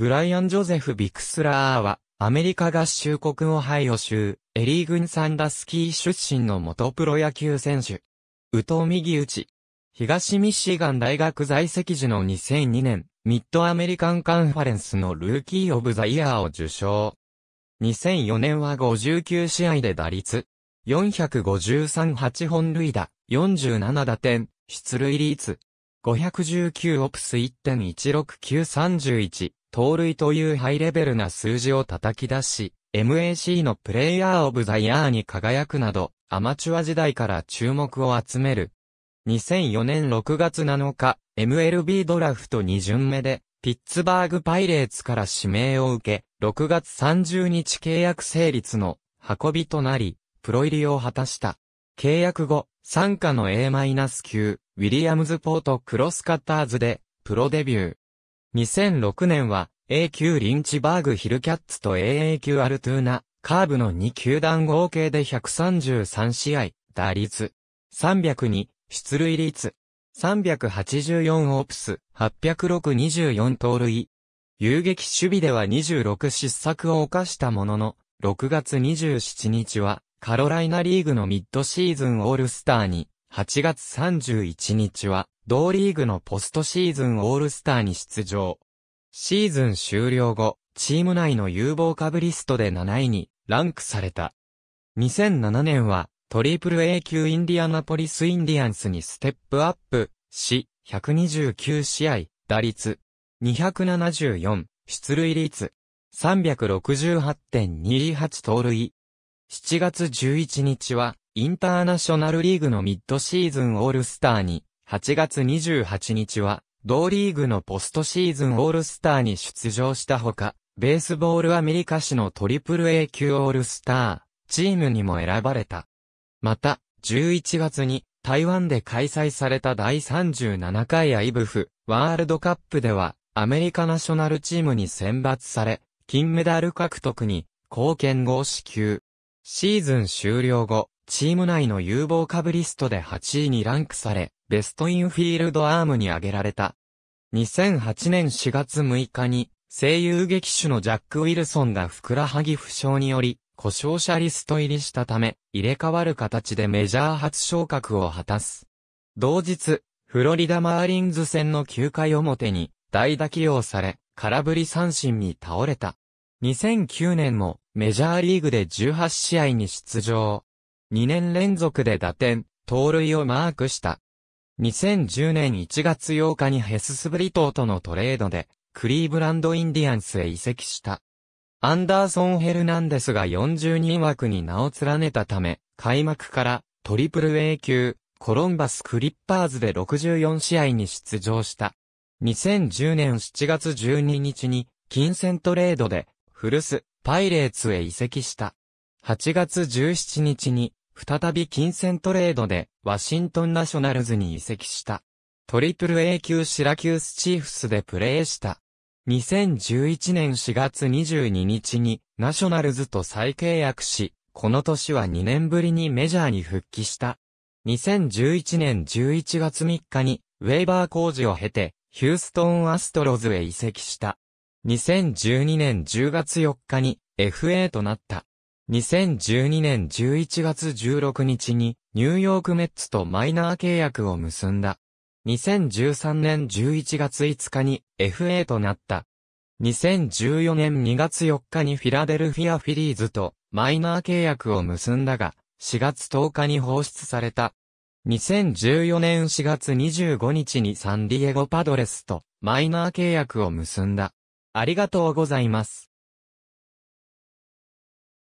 ブライアン・ジョゼフ・ビクスラーは、アメリカ合衆国オハイオ州、エリーグン・サンダスキー出身の元プロ野球選手。宇藤右内ち。東ミシガン大学在籍時の2002年、ミッドアメリカンカンファレンスのルーキー・オブ・ザ・イヤーを受賞。2004年は59試合で打率。453-8本塁打、47打点、出塁率。519オプス1.16931。盗塁というハイレベルな数字を叩き出し、MAC のプレイヤーオブザイヤーに輝くなど、アマチュア時代から注目を集める。2004年6月7日、MLB ドラフト2巡目で、ピッツバーグパイレーツから指名を受け、6月30日契約成立の運びとなり、プロ入りを果たした。契約後、参加の A- 9ウィリアムズポートクロスカッターズで、プロデビュー。2006年は A 級リンチバーグヒルキャッツと AA 級アルトゥーナ、カーブの2球団合計で133試合、打率302、出塁率384オプス、80624盗塁。遊撃守備では26失策を犯したものの、6月27日は、カロライナリーグのミッドシーズンオールスターに、8月31日は、同リーグのポストシーズンオールスターに出場。シーズン終了後、チーム内の有望株リストで7位にランクされた。2007年はトリプル A 級インディアナポリスインディアンスにステップアップし、129試合、打率、274、出塁率、368.28盗塁。7月11日は、インターナショナルリーグのミッドシーズンオールスターに8月28日は、同リーグのポストシーズンオールスターに出場したほか、ベースボールアメリカ市のトリプル A 級オールスター、チームにも選ばれた。また、11月に、台湾で開催された第37回アイブフワールドカップでは、アメリカナショナルチームに選抜され、金メダル獲得に貢献後支給。シーズン終了後、チーム内の有望株リストで8位にランクされ、ベストインフィールドアームに挙げられた。2008年4月6日に、声優劇手のジャック・ウィルソンがふくらはぎ負傷により、故障者リスト入りしたため、入れ替わる形でメジャー初昇格を果たす。同日、フロリダ・マーリンズ戦の9回表に、代打起用され、空振り三振に倒れた。2009年も、メジャーリーグで18試合に出場。2年連続で打点、盗塁をマークした。2010年1月8日にヘススブリトーとのトレードで、クリーブランドインディアンスへ移籍した。アンダーソン・ヘルナンデスが40人枠に名を連ねたため、開幕からトリプル A 級、コロンバス・クリッパーズで64試合に出場した。2010年7月12日に、金銭トレードで、フルス・パイレーツへ移籍した。8月17日に、再び金銭トレードでワシントンナショナルズに移籍した。トリプル A 級シラキュースチーフスでプレーした。2011年4月22日にナショナルズと再契約し、この年は2年ぶりにメジャーに復帰した。2011年11月3日にウェーバー工事を経てヒューストンアストロズへ移籍した。2012年10月4日に FA となった。2012年11月16日にニューヨークメッツとマイナー契約を結んだ。2013年11月5日に FA となった。2014年2月4日にフィラデルフィアフィリーズとマイナー契約を結んだが、4月10日に放出された。2014年4月25日にサンディエゴパドレスとマイナー契約を結んだ。ありがとうございます。